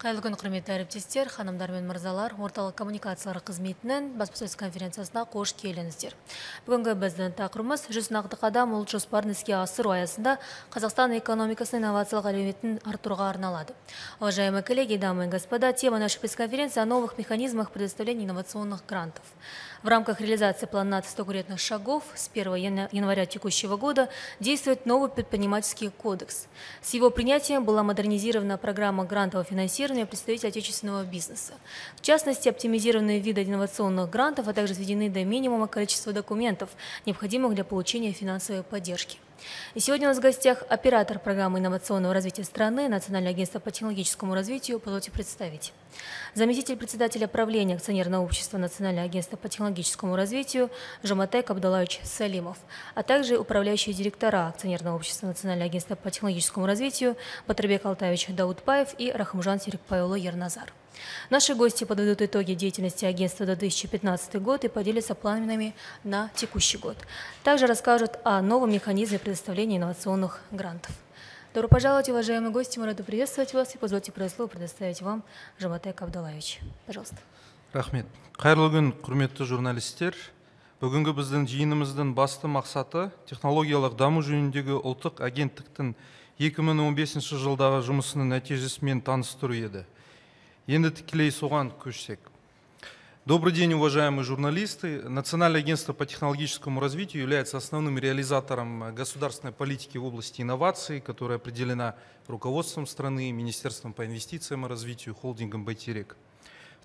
қайырлы күн құрметті әріптестер ханымдар мен мырзалар орталық коммуникациялар қызметінің баспасөз конференциясына қош келдіңіздер бүгінгі біздің тақырыбымыз жүз нақты қадам ұлт жоспарын іске асыру аясында қазақстан экономикасының инновациялық әлеуетін арттыруға арналады уважаемые коллеги дамы и господа тема нашей пресс конференции о новых механизмах предоставления инновационных грантов В рамках реализации плана 100 конкретных шагов с 1 января текущего года действует новый предпринимательский кодекс. С его принятием была модернизирована программа грантового финансирования представителей отечественного бизнеса. В частности, оптимизированы виды инновационных грантов, а также сведены до минимума количество документов, необходимых для получения финансовой поддержки. И сегодня у нас в гостях оператор программы инновационного развития страны Национальное агентство по технологическому развитию. Позвольте представить. Заместитель председателя правления акционерного общества Национального агентства по технологическому развитию Жоматек Абдулаевич Салимов, а также управляющий директора акционерного общества Национального агентства по технологическому развитию Батрабек Алтаевич Даутпаев и Рахмжан Серикпайоло Ерназар. Наши гости подведут итоги деятельности агентства до 2015 год и поделятся планами на текущий год. Также расскажут о новом механизме предоставления инновационных грантов. Добро пожаловать, уважаемые гости, мы рады приветствовать вас и позвольте слово предоставить вам Жаматек Абдалаевич. Пожалуйста. рахмет қайырлы күн құрметті журналистер бүгінгі біздің жиынымыздың басты мақсаты технологиялық даму жөніндегі ұлттық агенттіктің 2015 жылдағы жұмысының нәтижесімен таныстыру еді енді тікелей соған көшсек Добрый день, уважаемые журналисты. Национальное агентство по технологическому развитию является основным реализатором государственной политики в области инноваций, которая определена руководством страны, Министерством по инвестициям и развитию, холдингом «Байтерек».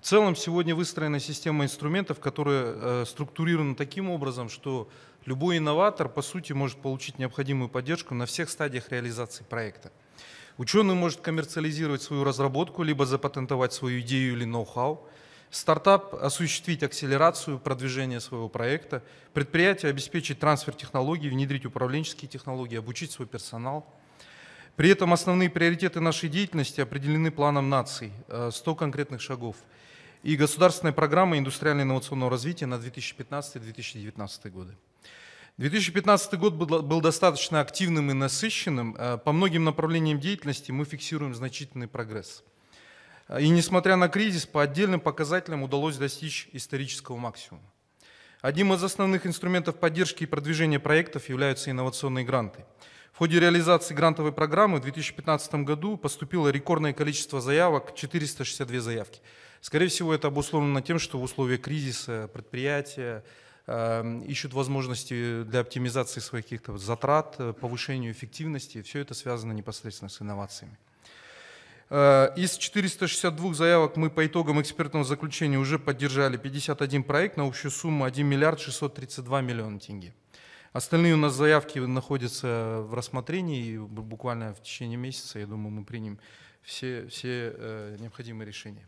В целом сегодня выстроена система инструментов, которая э, структурирована таким образом, что любой инноватор, по сути, может получить необходимую поддержку на всех стадиях реализации проекта – Ученый может коммерциализировать свою разработку, либо запатентовать свою идею или ноу-хау. Стартап осуществить акселерацию продвижения своего проекта. Предприятие обеспечить трансфер технологий, внедрить управленческие технологии, обучить свой персонал. При этом основные приоритеты нашей деятельности определены планом наций, 100 э, конкретных шагов и государственной программой индустриально-инновационного развития на 2015-2019 годы. 2015 год был достаточно активным и насыщенным. Э, по многим направлениям деятельности мы фиксируем значительный прогресс. Э, и несмотря на кризис, по отдельным показателям удалось достичь исторического максимума. Одним из основных инструментов поддержки и продвижения проектов являются инновационные гранты. В ходе реализации грантовой программы в 2015 году поступило рекордное количество заявок, 462 заявки. Скорее всего, это обусловлено тем, что в условиях кризиса предприятия, Эм, ищут возможности для оптимизации своих каких-то затрат, э, повышению эффективности. Все это связано непосредственно с инновациями. Э, из 462 заявок мы по итогам экспертного заключения уже поддержали 51 проект на общую сумму 1 миллиард 632 миллиона тенге. Остальные у нас заявки находятся в рассмотрении, и буквально в течение месяца, я думаю, мы примем все, все э, необходимые решения.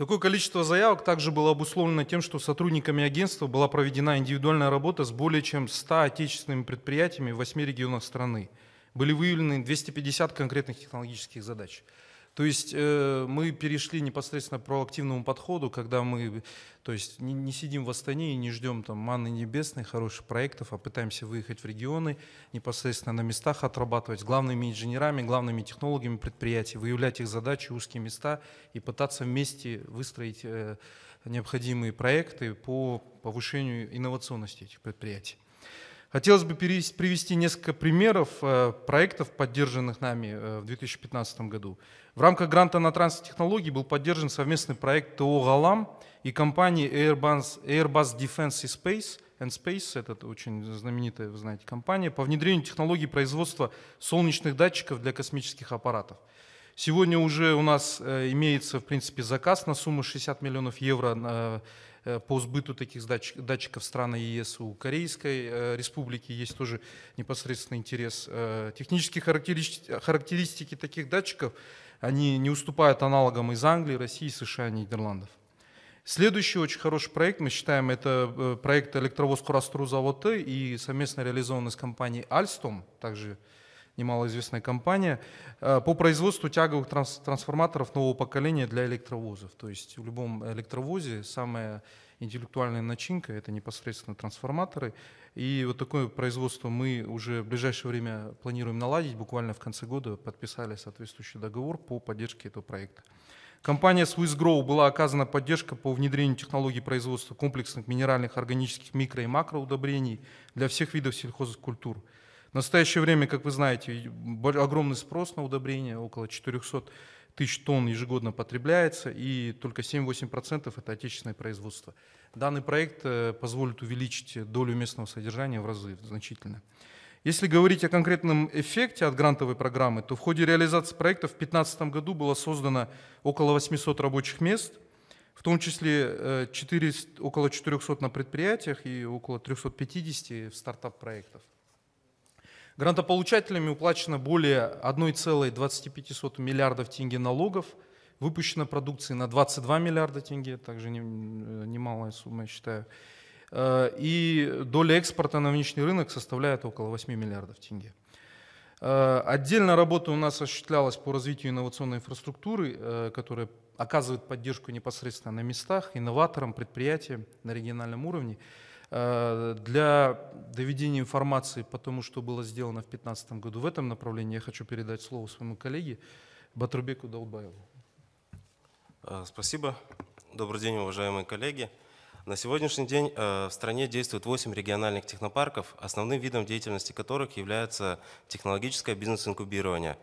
Такое количество заявок также было обусловлено тем, что сотрудниками агентства была проведена индивидуальная работа с более чем 100 отечественными предприятиями в 8 регионах страны. Были выявлены 250 конкретных технологических задач – то есть э, мы перешли непосредственно к проактивному подходу, когда мы то есть, не, не сидим в Астане и не ждем там маны небесной, хороших проектов, а пытаемся выехать в регионы, непосредственно на местах отрабатывать с главными инженерами, главными технологами предприятий, выявлять их задачи, узкие места и пытаться вместе выстроить э, необходимые проекты по повышению инновационности этих предприятий. Хотелось бы привести несколько примеров э, проектов, поддержанных нами э, в 2015 году. В рамках гранта на транс технологии был поддержан совместный проект ТО «Галам» и компании Airbus, Airbus Defense Space and Space, это очень знаменитая, вы знаете, компания, по внедрению технологий производства солнечных датчиков для космических аппаратов. Сегодня уже у нас э, имеется, в принципе, заказ на сумму 60 миллионов евро Э, по сбыту таких датчиков страны ЕС у Корейской э, республики. Есть тоже непосредственный интерес. Э, технические характеристики таких датчиков они не уступают аналогам из Англии, России, США и Нидерландов. Следующий очень хороший проект, мы считаем, это проект электровоз Курастру завод и совместно реализованный с компанией Альстом также немалоизвестная компания, э, по производству тяговых транс трансформаторов нового поколения для электровозов. То есть в любом электровозе самая интеллектуальная начинка – это непосредственно трансформаторы. И вот такое производство мы уже в ближайшее время планируем наладить. Буквально в конце года подписали соответствующий договор по поддержке этого проекта. Компания Swiss Grow была оказана поддержка по внедрению технологий производства комплексных минеральных, органических микро- и макроудобрений для всех видов сельхозкультур. культур в настоящее время, как вы знаете, огромный спрос на удобрения, около 400 тысяч тонн ежегодно потребляется, и только 7-8% это отечественное производство. Данный проект э, позволит увеличить долю местного содержания в разы значительно. Если говорить о конкретном эффекте от грантовой программы, то в ходе реализации проекта в 2015 году было создано около 800 рабочих мест, в том числе 4, э, около 400 на предприятиях и около 350 в стартап-проектах. Грантополучателями уплачено более 1,25 миллиардов тенге налогов, выпущено продукции на 22 миллиарда тенге, также э, немалая сумма, я считаю. Э, и доля экспорта на внешний рынок составляет около 8 миллиардов тенге. Э, отдельно работа у нас осуществлялась по развитию инновационной инфраструктуры, которая оказывает поддержку непосредственно на местах, инноваторам, предприятиям на региональном уровне. Э, для доведения информации по тому, что было сделано в 2015 году в этом направлении, я хочу передать слово своему коллеге Батрубеку Даутбаеву. Э, спасибо. Добрый день, уважаемые коллеги. На сегодняшний день э, в стране действует 8 региональных технопарков, основным видом деятельности которых является технологическое бизнес-инкубирование.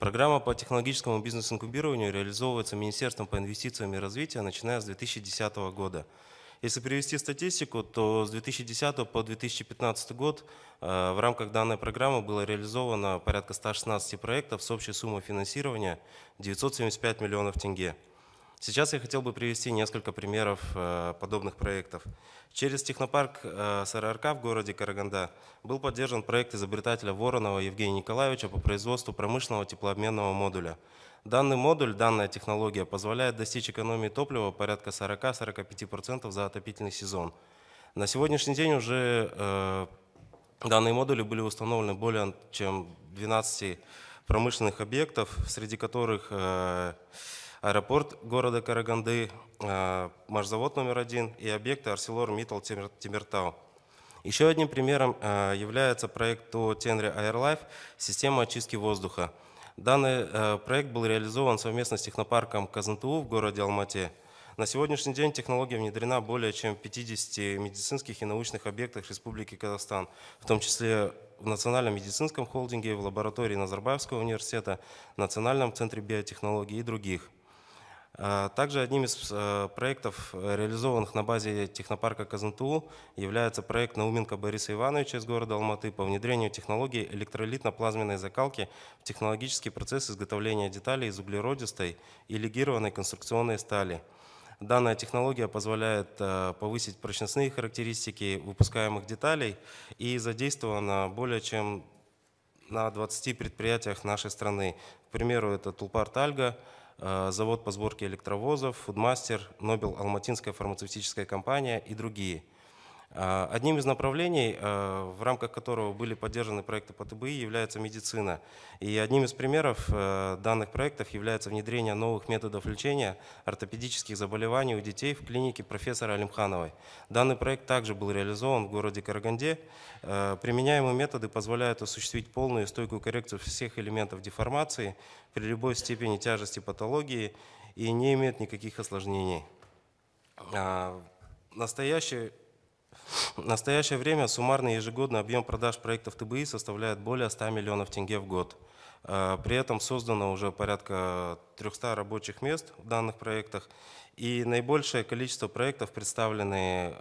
Программа по технологическому бизнес-инкубированию реализовывается Министерством по инвестициям и развитию, начиная с 2010 года. Если привести статистику, то с 2010 по 2015 год э, в рамках данной программы было реализовано порядка 116 проектов с общей суммой финансирования 975 миллионов тенге. Сейчас я хотел бы привести несколько примеров э, подобных проектов. Через технопарк э, СРРК в городе Караганда был поддержан проект изобретателя Воронова Евгения Николаевича по производству промышленного теплообменного модуля. Данный модуль, данная технология позволяет достичь экономии топлива порядка 40-45% за отопительный сезон. На сегодняшний день уже э, данные модули были установлены более чем 12 промышленных объектов, среди которых аэропорт города Караганды, э, маршзавод номер один и объекты Арселор Миттл Тимиртау. Еще одним примером э, является проект о Тенре Airlife «Система очистки воздуха». Данный э, проект был реализован совместно с технопарком КазНТУ в городе Алмате. На сегодняшний день технология внедрена более чем в 50 медицинских и научных объектах Республики Казахстан, в том числе в Национальном медицинском холдинге, в лаборатории Назарбаевского университета, Национальном центре биотехнологии и других – а, также одним из э, проектов, э, реализованных на базе технопарка КазНТУ, является проект Науменко Бориса Ивановича из города Алматы по внедрению технологии электролитно-плазменной закалки в технологический процесс изготовления деталей из углеродистой и легированной конструкционной стали. Данная технология позволяет э, повысить прочностные характеристики выпускаемых деталей и задействована более чем на 20 предприятиях нашей страны. К примеру, это Тулпарт Альга, Э, завод по сборке электровозов, Фудмастер, Нобел, Алматинская фармацевтическая компания и другие – а, одним из направлений, а, в рамках которого были поддержаны проекты по ТБИ, является медицина. И одним из примеров а, данных проектов является внедрение новых методов лечения ортопедических заболеваний у детей в клинике профессора Алимхановой. Данный проект также был реализован в городе Караганде. Применяемые методы позволяют осуществить полную и стойкую коррекцию всех элементов деформации при любой степени тяжести патологии и не имеют никаких осложнений. Настоящий в настоящее время суммарный ежегодный объем продаж проектов ТБИ составляет более 100 миллионов тенге в год. Э, при этом создано уже порядка 300 рабочих мест в данных проектах, и наибольшее количество проектов представлены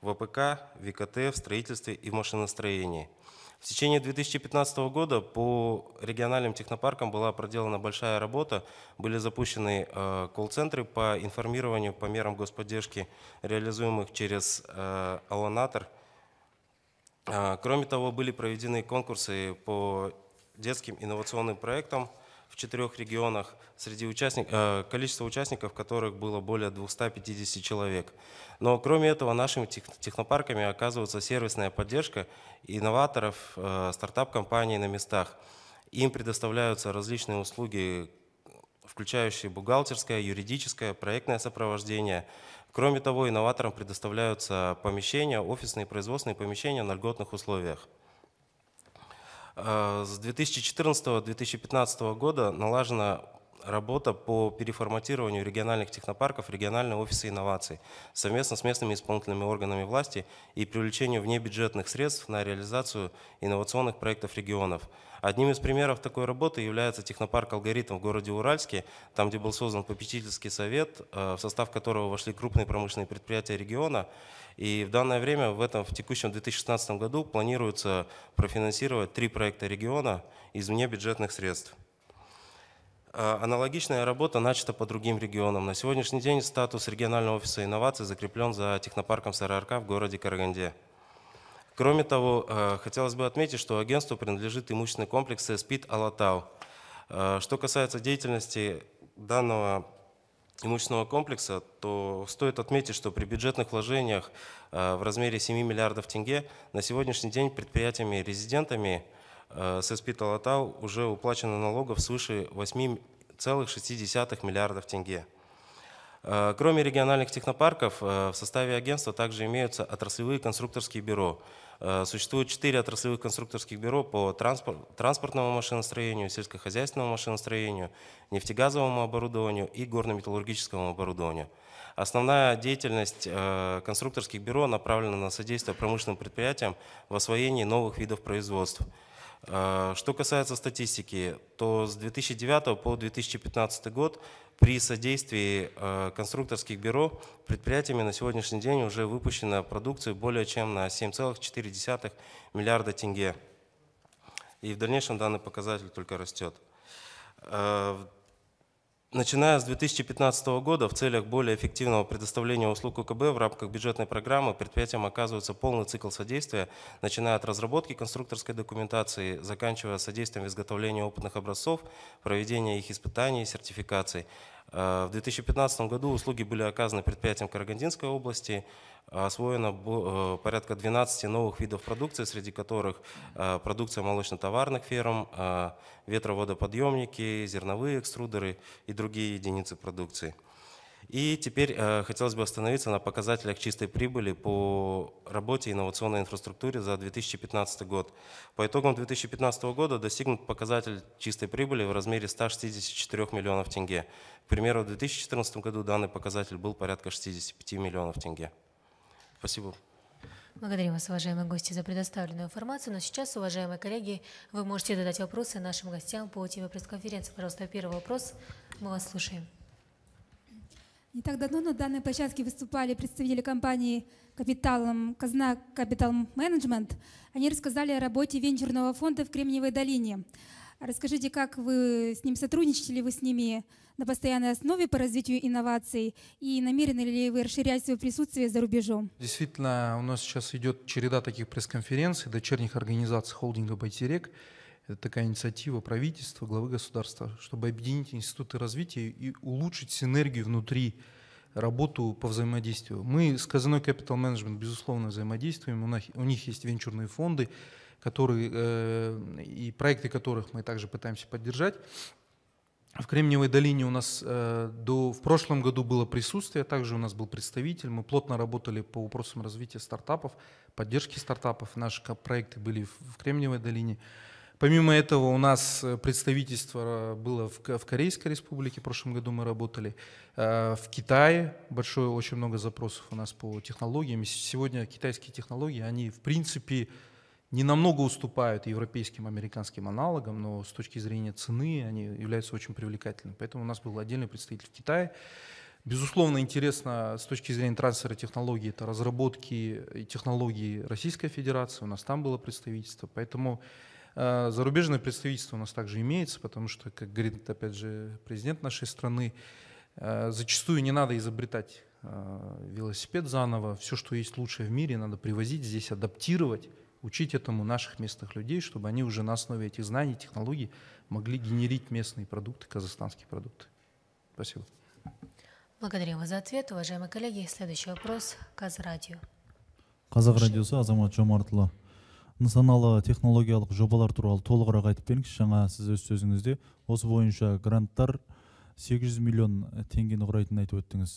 в АПК, ВКТ, в строительстве и в машиностроении – в течение 2015 года по региональным технопаркам была проделана большая работа, были запущены э, колл-центры по информированию по мерам господдержки, реализуемых через э, Аланатор. Э, кроме того, были проведены конкурсы по детским инновационным проектам – в четырех регионах среди участников, э, количество участников которых было более 250 человек. Но кроме этого нашими технопарками оказывается сервисная поддержка инноваторов, э, стартап-компаний на местах. Им предоставляются различные услуги, включающие бухгалтерское, юридическое, проектное сопровождение. Кроме того, инноваторам предоставляются помещения, офисные и производственные помещения на льготных условиях. Э, с 2014-2015 года налажена работа по переформатированию региональных технопарков, региональные офисы инноваций совместно с местными исполнительными органами власти и привлечению внебюджетных средств на реализацию инновационных проектов регионов. Одним из примеров такой работы является технопарк «Алгоритм» в городе Уральске, там, где был создан попечительский совет, э, в состав которого вошли крупные промышленные предприятия региона. И в данное время, в этом в текущем 2016 году, планируется профинансировать три проекта региона из внебюджетных средств. А, аналогичная работа начата по другим регионам. На сегодняшний день статус регионального офиса инноваций закреплен за технопарком Сарарка в городе Караганде. Кроме того, а, хотелось бы отметить, что агентству принадлежит имущественный комплекс «Спид Алатау». А, что касается деятельности данного имущественного комплекса, то стоит отметить, что при бюджетных вложениях в размере 7 миллиардов тенге на сегодняшний день предприятиями-резидентами – Э, с СПИ Талатау уже уплачено налогов свыше 8,6 миллиардов тенге. Э, кроме региональных технопарков, э, в составе агентства также имеются отраслевые конструкторские бюро. Существует четыре отраслевых конструкторских бюро по транспортному машиностроению, сельскохозяйственному машиностроению, нефтегазовому оборудованию и горно-металлургическому оборудованию. Основная деятельность конструкторских бюро направлена на содействие промышленным предприятиям в освоении новых видов производства. Э, что касается статистики, то с 2009 по 2015 год при содействии э, конструкторских бюро предприятиями на сегодняшний день уже выпущена продукция более чем на 7,4 миллиарда тенге. И в дальнейшем данный показатель только растет. Э, в Начиная с 2015 года в целях более эффективного предоставления услуг УКБ в рамках бюджетной программы предприятиям оказывается полный цикл содействия, начиная от разработки конструкторской документации, заканчивая содействием в изготовлении опытных образцов, проведения их испытаний и сертификаций. Э, в 2015 году услуги были оказаны предприятиям Карагандинской области, а, освоено э, порядка 12 новых видов продукции, среди которых э, продукция молочно-товарных ферм, э, ветроводоподъемники, зерновые экструдеры и другие единицы продукции. И теперь хотелось бы остановиться на показателях чистой прибыли по работе инновационной инфраструктуры за 2015 год. По итогам 2015 года достигнут показатель чистой прибыли в размере 164 миллионов тенге. К примеру, в 2014 году данный показатель был порядка 65 миллионов тенге. Спасибо. Благодарим вас, уважаемые гости, за предоставленную информацию. Но сейчас, уважаемые коллеги, вы можете задать вопросы нашим гостям по теме пресс-конференции. Пожалуйста, первый вопрос. Мы вас слушаем. Не так давно на данной площадке выступали представители компании «Капиталом» Казна Капитал Менеджмент. Они рассказали о работе венчурного фонда в Кремниевой долине. Расскажите, как вы с ним сотрудничаете ли вы с ними на постоянной основе по развитию инноваций и намерены ли вы расширять свое присутствие за рубежом? Действительно, у нас сейчас идет череда таких пресс-конференций дочерних организаций холдинга «Байтерек». Это такая инициатива правительства, главы государства, чтобы объединить институты развития и улучшить синергию внутри работу по взаимодействию. Мы с Казаной капитал Management, безусловно, взаимодействуем. у них есть венчурные фонды, которые, э, и проекты которых мы также пытаемся поддержать. В Кремниевой долине у нас э, до, в прошлом году было присутствие, также у нас был представитель. Мы плотно работали по вопросам развития стартапов, поддержки стартапов. Наши проекты были в, в Кремниевой долине. Помимо этого, у нас э, представительство э, было в, в Корейской республике, в прошлом году мы работали. Э, в Китае большое, очень много запросов у нас по технологиям. сегодня китайские технологии, они в принципе не намного уступают европейским, американским аналогам, но с точки зрения цены они являются очень привлекательными. Поэтому у нас был отдельный представитель в Китае. Безусловно, интересно с точки зрения трансфера технологий, это разработки технологий Российской Федерации, у нас там было представительство, поэтому э, зарубежное представительство у нас также имеется, потому что, как говорит, опять же, президент нашей страны, э, зачастую не надо изобретать э, велосипед заново, все, что есть лучшее в мире, надо привозить здесь, адаптировать, учить этому наших местных людей, чтобы они уже на основе этих знаний, технологий могли генерить местные продукты, казахстанские продукты. Спасибо. Благодарим вас за ответ, уважаемые коллеги. Следующий вопрос Казрадио. Қазақ радиосы Азамат Жомартұлы. Нысаналы технологиялық жобалар туралы толығырақ айтып беріңізші. Жаңа сіз өз сөзіңізде осы бойынша гранттар 800 миллион теңгені құрайтынын айтып өттіңіз.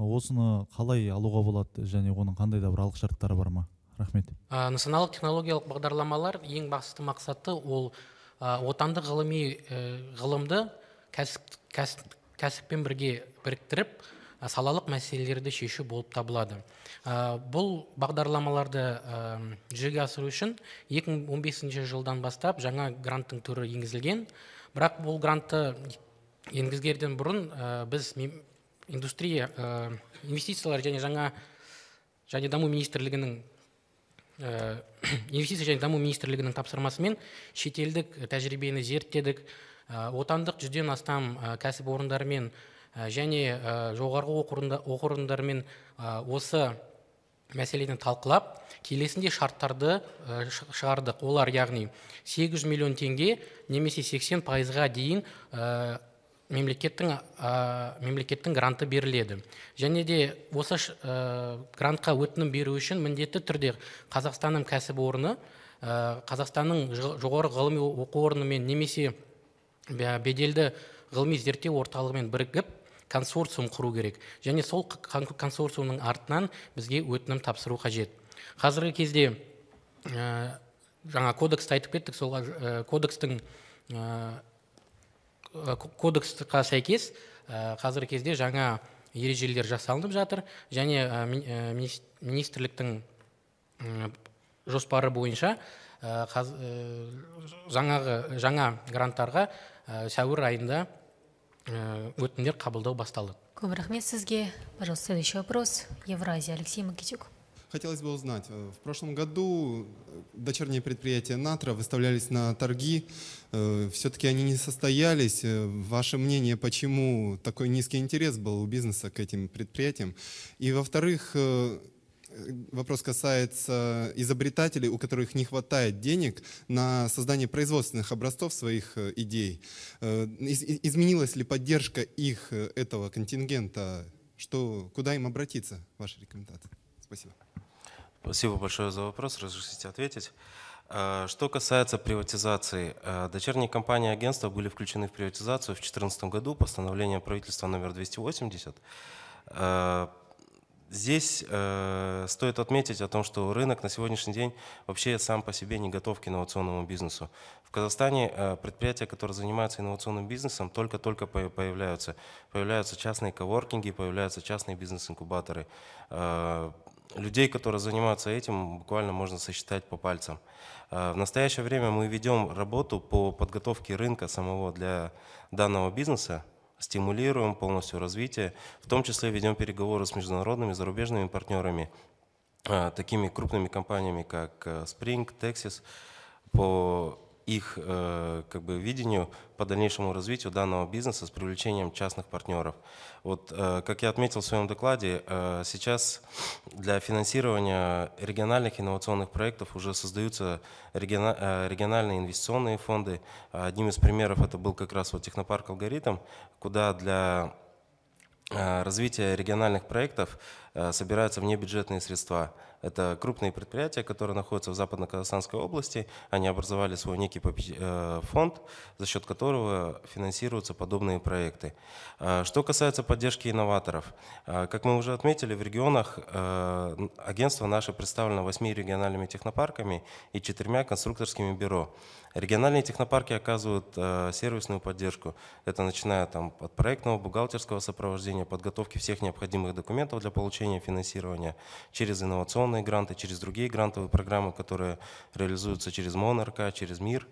Осыны қалай алуға болады және оның қандай да бір алғышарттары бар ма? рахмет ә, нысаналық технологиялық бағдарламалар ең басты мақсаты ол ә, отандық ғылыми э, ғылымды кәсіп, кәсіппен бірге біріктіріп ә, салалық мәселелерді шешу болып табылады ә, бұл бағдарламаларды ә, жүзеге асыру үшін 2015 жылдан бастап жаңа гранттың түрі енгізілген бірақ бұл грантты енгізгерден бұрын біз индустрия инвестициялар және жаңа және даму министрлігінің Э, инвестиция және даму министрлігінің тапсырмасымен шетелдік тәжірибені зерттедік э, отандық жүзден астам э, кәсіпорындармен және жоғарғы оқу орындарымен осы мәселені талқылап келесіндей шарттарды шығардық олар яғни 800 миллион теңге немесе 80 пайызға дейін мемлекеттің ә, мемлекеттің гранты беріледі және де осы ә, грантқа өтінім беру үшін міндетті түрде қазақстанның кәсіпорны ә, қазақстанның жоғары ғылыми оқу орнымен немесе беделді ғылыми зерттеу орталығымен бірігіп консорциум құру керек және сол консорциумның артынан бізге өтінім тапсыру қажет қазіргі кезде ә, жаңа кодексті айтып кеттік сол кодекстің Э, кодексқа сәйкес э, қазіргі кезде жаңа ережелер жасалынып жатыр және э, министрліктің жоспары бойынша жаңағы жаңа гранттарға сәуір айында өтінімдер қабылдау басталды көп рахмет сізге пожалуйста следующий вопрос евразия алексей макитюк Хотелось бы узнать, э, в прошлом году э, дочерние предприятия НАТРО выставлялись на торги, э, все-таки они не состоялись. Ваше мнение, почему такой низкий интерес был у бизнеса к этим предприятиям? И во-вторых, вопрос касается изобретателей, у которых не хватает денег на создание производственных образцов своих идей. Изменилась ли поддержка их, этого контингента? Что, куда им обратиться? Ваши рекомендация. Спасибо. Спасибо большое за вопрос. Разрешите ответить. Э, что касается приватизации, э, дочерние компании агентства были включены в приватизацию в 2014 году постановлением правительства номер 280. Э, здесь стоит отметить о том, что рынок на сегодняшний день вообще сам по себе не готов к инновационному бизнесу. В Казахстане предприятия, которые занимаются инновационным бизнесом, только-только появляются. Появляются частные коворкинги, появляются частные бизнес-инкубаторы людей, которые занимаются этим, буквально можно сосчитать по пальцам. Э, в настоящее время мы ведем работу по подготовке рынка самого для данного бизнеса, стимулируем полностью развитие, в том числе ведем переговоры с международными зарубежными партнерами, э, такими крупными компаниями, как э, Spring, Texas, по их э, как бы, видению по дальнейшему развитию данного бизнеса с привлечением частных партнеров. Вот, э, как я отметил в своем докладе, э, сейчас для финансирования региональных инновационных проектов уже создаются региональные инвестиционные фонды. Одним из примеров это был как раз вот технопарк «Алгоритм», куда для развития региональных проектов Э, собираются внебюджетные средства. Это крупные предприятия, которые находятся в Западно-Казахстанской области. Они образовали свой некий э, фонд, за счет которого финансируются подобные проекты. Э, что касается поддержки инноваторов. Как мы уже отметили, в регионах агентство наше представлено восьми региональными технопарками и четырьмя конструкторскими бюро. Региональные технопарки оказывают сервисную поддержку. Это начиная там, от проектного, бухгалтерского сопровождения, подготовки всех необходимых документов для получения получения финансирования через инновационные гранты, через другие грантовые программы, которые реализуются через МОНРК, через МИР.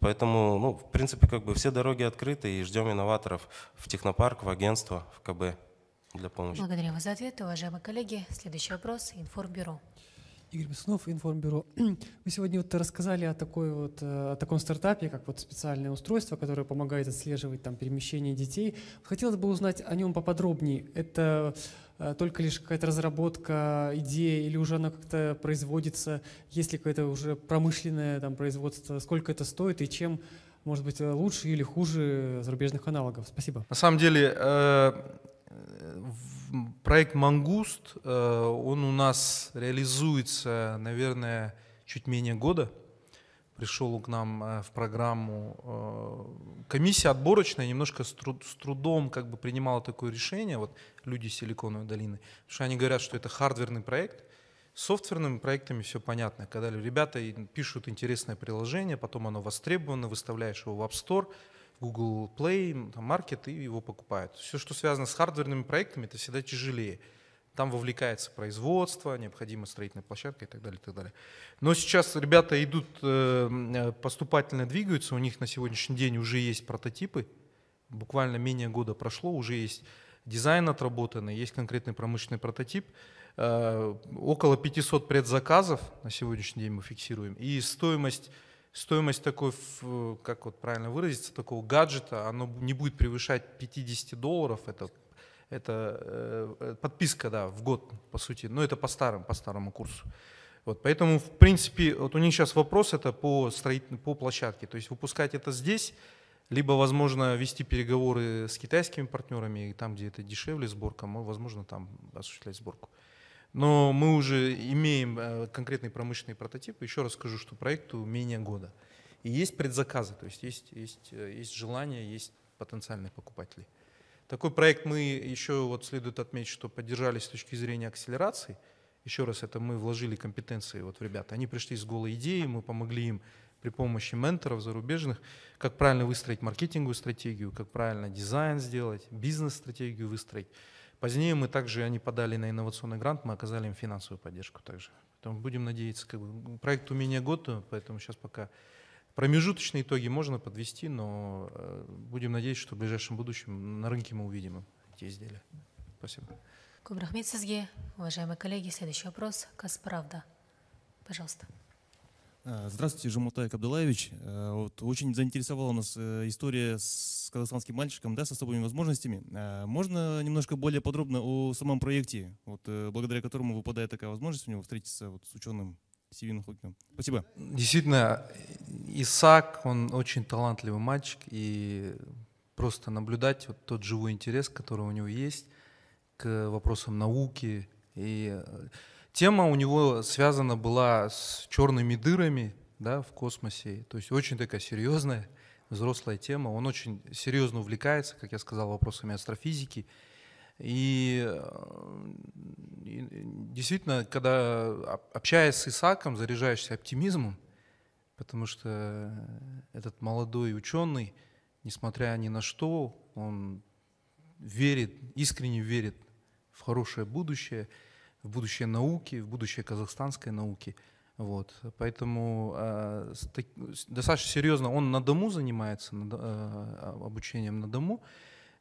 Поэтому, ну, в принципе, как бы все дороги открыты и ждем инноваторов в технопарк, в агентство, в КБ для помощи. Благодарю вас за ответ, уважаемые коллеги. Следующий вопрос. Информбюро. Игорь Беснов, Информбюро. Вы сегодня вот рассказали о, такой вот, э, о таком стартапе, как вот специальное устройство, которое помогает отслеживать там, перемещение детей. Хотелось бы узнать о нем поподробнее. Это Э, только лишь какая-то разработка, идея, или уже она как-то производится, есть ли какое-то уже промышленное там, производство, сколько это стоит и чем может быть э, лучше или хуже зарубежных аналогов? Спасибо. На самом деле э, проект «Мангуст», он у нас реализуется, наверное, чуть менее года. Пришел к нам в программу комиссия отборочная немножко с, труд, с трудом как бы принимала такое решение, вот люди Силиконовой долины, потому что они говорят, что это хардверный проект, с софтверными проектами все понятно, когда ребята пишут интересное приложение, потом оно востребовано, выставляешь его в App Store, Google Play, там, Market и его покупают. Все, что связано с хардверными проектами, это всегда тяжелее. Там вовлекается производство, необходима строительная площадка и так далее, и так далее. Но сейчас ребята идут, э, э, поступательно двигаются, у них на сегодняшний день уже есть прототипы, буквально менее года прошло, уже есть дизайн отработанный, есть конкретный промышленный прототип. Э, около 500 предзаказов на сегодняшний день мы фиксируем. И стоимость, стоимость такой, как вот правильно выразиться, такого гаджета, она не будет превышать 50 долларов, это это э, э, подписка, да, в год, по сути. Но это по старому по старому курсу. Вот, поэтому, в принципе, вот у них сейчас вопрос это по, строит, по площадке. То есть выпускать это здесь, либо, возможно, вести переговоры с китайскими партнерами, и там, где это дешевле сборка, мы, возможно, там осуществлять сборку. Но мы уже имеем э, конкретный промышленный прототип. Еще раз скажу, что проекту менее года. И есть предзаказы, то есть есть, есть, э, есть желание, есть потенциальные покупатели. Такой проект мы еще, вот следует отметить, что поддержали с точки зрения акселерации. Еще раз, это мы вложили компетенции вот в ребят. Они пришли с голой идеей, мы помогли им при помощи менторов зарубежных, как правильно выстроить маркетинговую стратегию, как правильно дизайн сделать, бизнес-стратегию выстроить. Позднее мы также, они подали на инновационный грант, мы оказали им финансовую поддержку также. Поэтому будем надеяться, как бы, проект у меня год, поэтому сейчас пока Промежуточные итоги можно подвести, но э, будем надеяться, что в ближайшем будущем на рынке мы увидим эти изделия. Спасибо. Кубрахмит Сызге, уважаемые коллеги, следующий вопрос. Касправда. Пожалуйста. Э, здравствуйте, Жумутай Абдулаевич. Э, вот очень заинтересовала нас история с казахстанским мальчиком да, с особыми возможностями. Можно немножко более подробно о самом проекте, вот, благодаря которому выпадает такая возможность у него встретиться вот, с ученым Стивеном Хокин. Спасибо. Действительно, Исаак, он очень талантливый мальчик, и просто наблюдать вот тот живой интерес, который у него есть к вопросам науки. И э, тема у него связана была с черными дырами да, в космосе, то есть очень такая серьезная, взрослая тема. Он очень серьезно увлекается, как я сказал, вопросами астрофизики – и, э, и действительно, когда общаясь с Исаком, заряжаешься оптимизмом, потому что этот молодой ученый, несмотря ни на что, он верит, искренне верит в хорошее будущее, в будущее науки, в будущее казахстанской науки. Вот. Поэтому э, достаточно серьезно он на дому занимается, над, э, обучением на дому.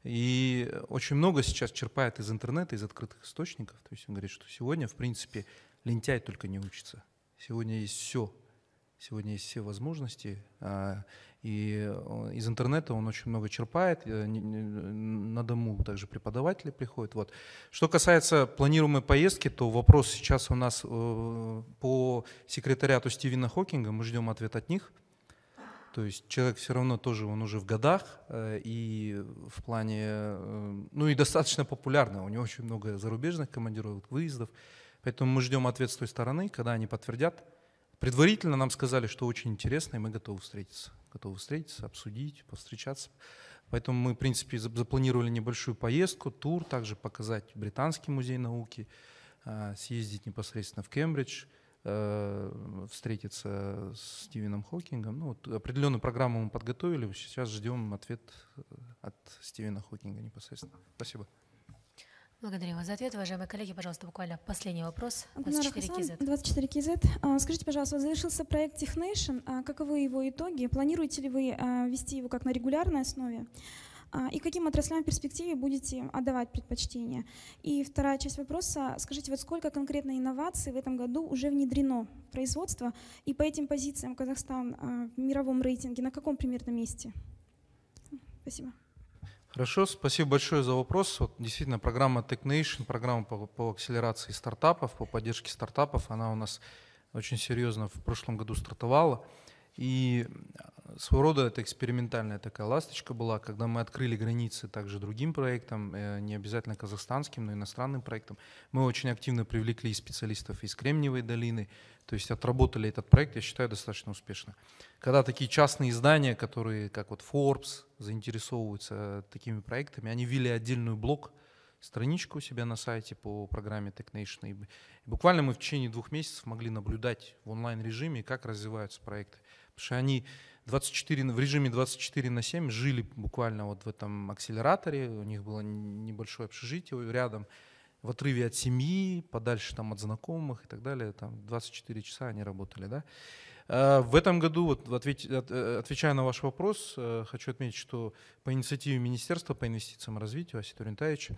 И очень много сейчас черпает из интернета, из открытых источников. То есть он говорит, что сегодня, в принципе, лентяй только не учится. Сегодня есть все. Сегодня есть все возможности. А, и э, из интернета он очень много черпает. Э, на дому также преподаватели приходят. Вот. Что касается планируемой поездки, то вопрос сейчас у нас э, по секретариату Стивена Хокинга. Мы ждем ответ от них. То есть человек все равно тоже, он уже в годах, э, и в плане, э, ну и достаточно популярно, у него очень много зарубежных командировок, выездов, поэтому мы ждем ответ с той стороны, когда они подтвердят. Предварительно нам сказали, что очень интересно, и мы готовы встретиться. Готовы встретиться, обсудить, повстречаться. Поэтому мы, в принципе, запланировали небольшую поездку, тур, также показать Британский музей науки, э, съездить непосредственно в Кембридж – Э, встретиться с Стивеном Хокингом. Ну, вот определенную программу мы подготовили. Сейчас ждем ответ э, от Стивена Хокинга непосредственно. Спасибо. Благодарим вас за ответ. Уважаемые коллеги, пожалуйста, буквально последний вопрос. 24 КЗ. 24 kz Скажите, пожалуйста, вот завершился проект Технейшн. А, каковы его итоги? Планируете ли вы а, вести его как на регулярной основе? А, и каким отраслям в перспективе будете отдавать предпочтение? И вторая часть вопроса. Скажите, вот сколько конкретно инноваций в этом году уже внедрено в производство? И по этим позициям Казахстан а, в мировом рейтинге на каком примерно месте? Спасибо. Хорошо, спасибо большое за вопрос. Вот действительно, программа Tech Nation, программа по, по акселерации стартапов, по поддержке стартапов, она у нас очень серьезно в прошлом году стартовала. И э, своего рода это экспериментальная такая ласточка была, когда мы открыли границы также другим проектам, э, не обязательно казахстанским, но иностранным проектам. Мы очень активно привлекли специалистов из Кремниевой долины, то есть отработали этот проект, я считаю, достаточно успешно. Когда такие частные издания, которые, как вот Forbes, заинтересовываются э, такими проектами, они ввели отдельную блок, страничку у себя на сайте по программе TechNation. И буквально мы в течение двух месяцев могли наблюдать в онлайн-режиме, как развиваются проекты. Потому что они 24, в режиме 24 на 7 жили буквально вот в этом акселераторе, у них было небольшое общежитие рядом, в отрыве от семьи, подальше там от знакомых и так далее, там 24 часа они работали, да. А, в этом году, вот, э, отвечая на ваш вопрос, э, хочу отметить, что по инициативе Министерства по инвестициям и развитию Аси Туринтаевич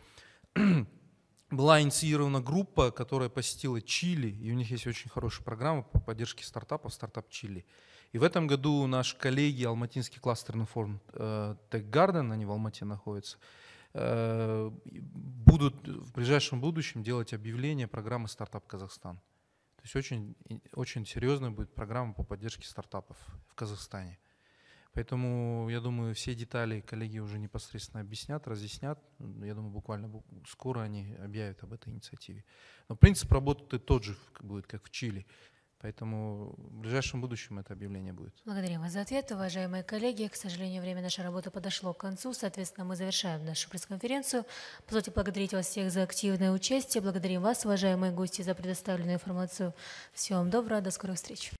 была инициирована группа, которая посетила Чили, и у них есть очень хорошая программа по поддержке стартапов «Стартап Чили». Start и в этом году наши коллеги, Алматинский кластерный форум э, Tech Garden, они в Алмате находятся, э, будут в ближайшем будущем делать объявление программы «Стартап Казахстан». То есть очень, очень серьезная будет программа по поддержке стартапов в Казахстане. Поэтому, я думаю, все детали коллеги уже непосредственно объяснят, разъяснят. Я думаю, буквально скоро они объявят об этой инициативе. Но принцип работы тот же будет, как в Чили. Поэтому в ближайшем будущем это объявление будет. Благодарим вас за ответ, уважаемые коллеги. К сожалению, время нашей работы подошло к концу. Соответственно, мы завершаем нашу пресс-конференцию. Позвольте благодарить вас всех за активное участие. Благодарим вас, уважаемые гости, за предоставленную информацию. Всего вам доброго. До скорых встреч.